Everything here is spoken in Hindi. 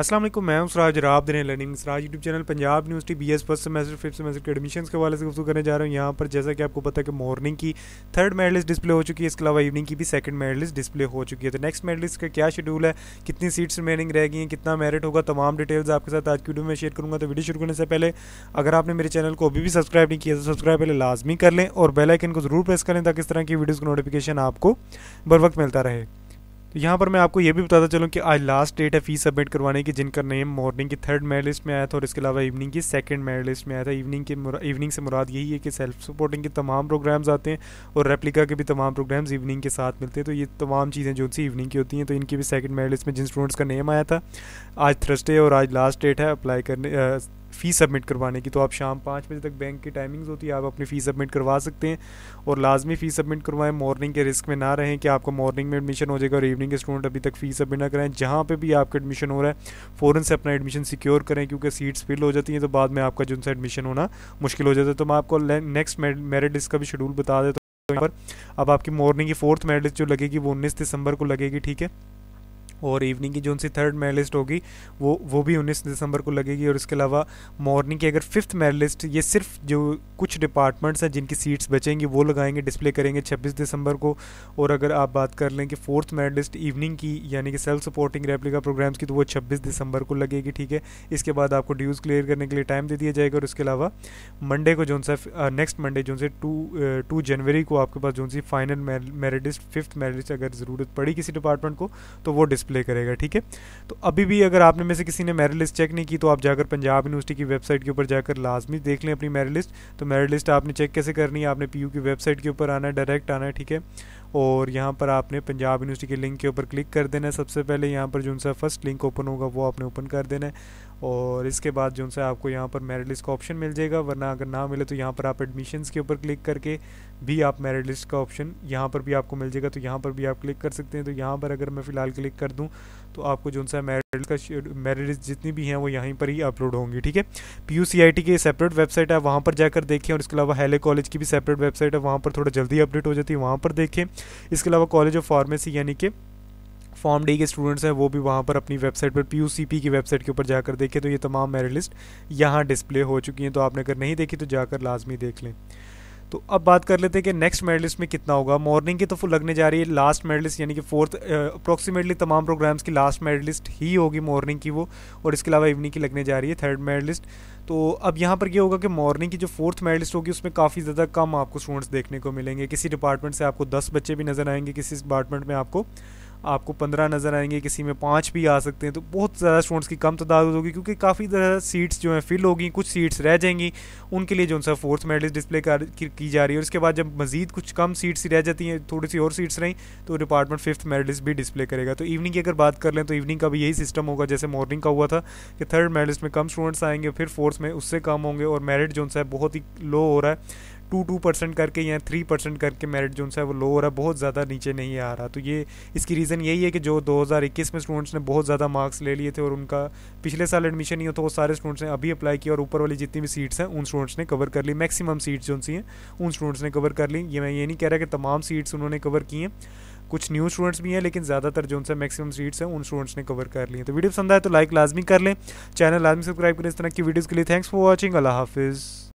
असलम मैं Saraj Rab Din learning Saraj YouTube channel Punjab university B S first semester fifth semester के एडमिशन के वाले से गुफ्तु करने जा रहा हूँ यहाँ पर जैसा कि आपको पता है कि मॉर्निंग की थर्ड मेड लिस्ट डिस्प्ले हो चुकी है इसके अलावा इवनिंग की भी सेकंड मेड लिस्ट डिस्प्ले हो चुकी है तो नेक्स्ट मेड लिस्ट का क्या शेड्यूल है कितनी सीट्स रिमेनिंग रह गई हैं कितना मेरिट होगा तमाम डिटेल्स आपके साथ आज की वीडियो में शेयर करूँगा तो वीडियो शुरू करने से पहले अगर आपने मेरे चैनल को अभी भी सब्सक्राइब नहीं किया तो सब्सक्राइब पहले लाजमी कर लें और बेलाइकन को जरूर प्रेस करें ताकि इस तरह की वीडियोज़ का नोटिफिकेशन आपको बर वक्त मिलता रहे तो यहाँ पर मैं आपको ये भी बताता चलूँ कि आज लास्ट डेट है फीस सबमिट करवाने की जिनका नेम मॉर्निंग की थर्ड मेरिट लिस्ट में आया था और इसके अलावा इवनिंग की सेकंड मेरिट लिस्ट में आया था इवनिंग के इवनिंग से मुराद यही है कि सेल्फ सपोर्टिंग के तमाम प्रोग्राम्स आते हैं और रेप्लिका के भी तमाम प्रोग्राम्स इवनिंग के साथ मिलते हैं तो ये तमाम चीज़ें जो सी इवनिंग की होती हैं तो इनकी भी सेकेंड मेरिट लिस्ट में जिन स्टूडेंट्स का नेम आया था आज थर्सडे और आज लास्ट डेट है अप्लाई करने फ़ी सबमिट करवाने की तो आप शाम पाँच बजे तक बैंक की टाइमिंग्स होती है आप अपनी फ़ी सबमिट करवा सकते हैं और लाजमी फ़ी सबमिट करवाएं मॉर्निंग के रिस्क में ना रहें कि आपको मॉर्निंग में एडमिशन हो जाएगा और इवनिंग के स्टूडेंट अभी तक फ़ी सबमिट ना कराएं जहाँ पर भी आपका एडमिशन हो रहा है फ़ौरन से अपना एडमिशन सिक्योर करें क्योंकि सीट्स फिल हो जाती हैं तो बाद में आपका जो उनसे एडमिशन होना मुश्किल हो जाता है तो मैं आपको नेक्स्ट मेरिट का भी शेड्यूल बता देता हूँ पर अब आपकी मॉर्निंग की फोर्थ मेरिट जो लगेगी वो उन्नीस दिसंबर को लगेगी ठीक है और इवनिंग की जो उनसी थर्ड मेरिट लिस्ट होगी वो वो भी उन्नीस दिसंबर को लगेगी और इसके अलावा मॉर्निंग की अगर फिफ्थ मेरिट लिस्ट ये सिर्फ जो कुछ डिपार्टमेंट्स हैं जिनकी सीट्स बचेंगी वो लगाएंगे डिस्प्ले करेंगे छब्बीस दिसंबर को और अगर आप बात कर लें कि फोर्थ मेरिट लिस्ट इवनिंग की यानी कि सेल्फ सपोर्टिंग रेप्लिका प्रोग्राम्स की तो वो छब्बीस दिसंबर को लगेगी ठीक है इसके बाद आपको ड्यूज़ क्लियर करने के लिए टाइम दे दिया जाएगा और इसके अलावा मंडे को जो सा नेक्स्ट मंडे जो टू टू जनवरी को आपके पास जो सी final merit list fifth merit list अगर ज़रूरत पड़ी किसी डिपार्टमेंट को तो वो डिस्प्ले डिस्प्ले करेगा ठीक है तो अभी भी अगर आपने में से किसी ने मेरिट लिस्ट चेक नहीं की तो आप जाकर पंजाब यूनिवर्सिटी की वेबसाइट के ऊपर जाकर लाजमी देख लें अपनी मेरिट लिस्ट तो मेरिट लिस्ट आपने चेक कैसे करनी है आपने पी की वेबसाइट के ऊपर आना है डायरेक्ट आना है ठीक है और यहाँ पर आपने पंजाब यूनिवर्सिटी के लिंक के ऊपर क्लिक कर देना है सबसे पहले यहाँ पर जो उनका फर्स्ट लिंक ओपन होगा वो आपने ओपन कर देना है और इसके बाद जो है आपको यहाँ पर मेरिट लिस्ट का ऑप्शन मिल जाएगा वरना अगर ना मिले तो यहाँ पर आप एडमिशन्स के ऊपर क्लिक करके भी आप मेरिट लिस्ट का ऑप्शन यहाँ पर भी आपको मिल जाएगा तो यहाँ पर भी आप क्लिक कर सकते हैं तो यहाँ पर अगर मैं फ़िलहाल क्लिक कर दूँ तो आपको जो सा मेरिट का मेरिट लिस्ट जितनी भी हैं वो यहीं पर ही अपलोड होंगी ठीक है P U C I T की सेपरेट वेबसाइट है वहाँ पर जाकर देखें और इसके अलावा हेले कॉलेज की भी सेपरेट वेबसाइट है वहाँ पर थोड़ा जल्दी अपडेट हो जाती है वहाँ पर देखें इसके अलावा कॉलेज ऑफ फार्मेसी यानी कि फॉर्म डी के स्टूडेंट्स हैं वो भी वहाँ पर अपनी वेबसाइट पर पी की वेबसाइट के ऊपर जाकर देखें तो ये तमाम मेरिट लिस्ट यहाँ डिस्प्ले हो चुकी हैं तो आपने अगर नहीं देखी तो जाकर लाजमी देख लें तो अब बात कर लेते हैं कि नेक्स्ट मेडलिस्ट में कितना होगा मॉर्निंग की तो फुल लगने जा रही है लास्ट मेडलिस्ट यानी कि फोर्थ अप्रॉक्सीमेटली तमाम प्रोग्राम्स की लास्ट मेडलिस्ट ही होगी मॉर्निंग की वो और इसके अलावा इवनिंग की लगने जा रही है थर्ड मेडलिस्ट तो अब यहाँ पर क्या होगा कि मॉर्निंग की जो फोर्थ मेडलिस्ट होगी उसमें काफ़ी ज़्यादा कम आपको स्टूडेंट्स देखने को मिलेंगे किसी डिपार्टमेंट से आपको दस बच्चे भी नज़र आएंगे किसी डिपार्टमेंट में आपको आपको पंद्रह नज़र आएंगे किसी में पाँच भी आ सकते हैं तो बहुत ज़्यादा स्टूडेंट्स की कम तादाद होगी क्योंकि काफ़ी ज़्यादा सीट्स जो हैं फिल होगी कुछ सीट्स रह जाएंगी उनके लिए जो उनसा फोर्थ मेडलिस्ट डिस्प्ले कर, की जा रही है और उसके बाद जब मजीद कुछ कम सीट्स रह जाती हैं थोड़ी सी और सीट्स रहीं तो डिपार्टमेंट फिफ्थ मेडलिस्ट भी डिस्प्ले करेगा तो इवनिंग की अगर बात कर लें तो इवनिंग का भी यही सिस्टम होगा जैसे मॉर्निंग का हुआ था कि थर्ड मेडलिस्ट में कम स्टूडेंट्स आएंगे फिर फोर्थ में उससे कम होंगे और मेरिट जो है बहुत ही लो हो रहा है टू टू परसेंट करके या थ्री परसेंट करके मेरिट जो है वो लो हो रहा है बहुत ज़्यादा नीचे नहीं आ रहा तो ये इसकी रीज़न यही है कि जो 2021 में स्टूडेंट्स ने बहुत ज़्यादा मार्क्स ले लिए थे और उनका पिछले साल एडमिशन नहीं हो तो वो सारे स्टूडेंट्स ने अभी अप्लाई किया और ऊपर वाली जितनी भी सीट्स हैं उन स्टूडेंट्स ने कवर कर ली मैक्सिमम सीट्स जो सी हैं उन स्टूडेंट्स ने कवर कर ली ये मैं ये नहीं कह रहा कि तमाम सीट्स उन्होंने कवर की हैं कुछ न्यू स्टूडेंट्स भी हैं लेकिन ज़्यादातर जो उनसे मैक्सिमम सीट्स हैं उन स्टूडेंट्स ने कवर कर लिए तो वीडियो पसंद आए तो लाइक लाजमी कर लें चैनल लाजमी सब्सक्राइब करें इस तरह की वीडियोज़ के लिए थैंक्स फॉर वॉचिंग अल्लाह हाफिज़